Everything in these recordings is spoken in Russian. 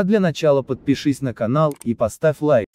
А для начала подпишись на канал и поставь лайк.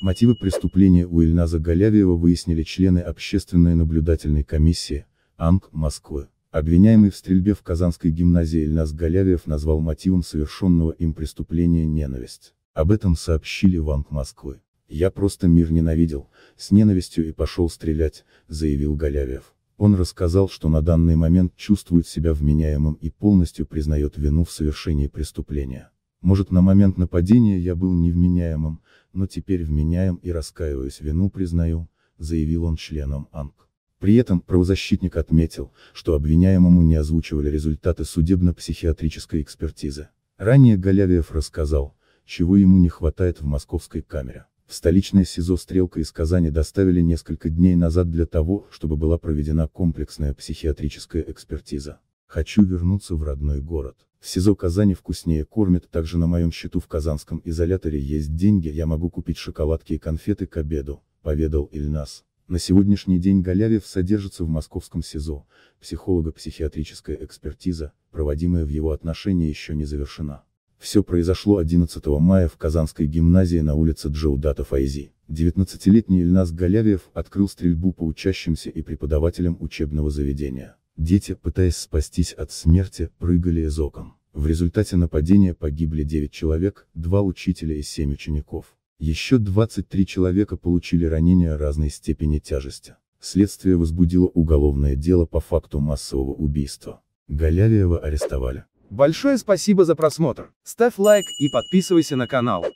Мотивы преступления у Ильназа Галявиева выяснили члены Общественной наблюдательной комиссии, АНК, Москвы. Обвиняемый в стрельбе в Казанской гимназии Ильназ Галявиев назвал мотивом совершенного им преступления ненависть. Об этом сообщили в АНК Москвы. «Я просто мир ненавидел, с ненавистью и пошел стрелять», — заявил Галявиев. Он рассказал, что на данный момент чувствует себя вменяемым и полностью признает вину в совершении преступления. Может на момент нападения я был невменяемым, но теперь вменяем и раскаиваюсь, вину признаю, заявил он членам АНК. При этом правозащитник отметил, что обвиняемому не озвучивали результаты судебно-психиатрической экспертизы. Ранее Галявиев рассказал, чего ему не хватает в московской камере. В столичное СИЗО «Стрелка» из Казани доставили несколько дней назад для того, чтобы была проведена комплексная психиатрическая экспертиза. Хочу вернуться в родной город. В СИЗО Казани вкуснее кормят, также на моем счету в казанском изоляторе есть деньги, я могу купить шоколадки и конфеты к обеду, поведал Ильнас. На сегодняшний день Галявев содержится в московском СИЗО, психолого-психиатрическая экспертиза, проводимая в его отношении еще не завершена. Все произошло 11 мая в Казанской гимназии на улице Джоудата Файзи. 19-летний Ильнас Галявиев открыл стрельбу по учащимся и преподавателям учебного заведения. Дети, пытаясь спастись от смерти, прыгали из окон. В результате нападения погибли 9 человек, 2 учителя и 7 учеников. Еще 23 человека получили ранения разной степени тяжести. Следствие возбудило уголовное дело по факту массового убийства. Галявиева арестовали. Большое спасибо за просмотр. Ставь лайк и подписывайся на канал.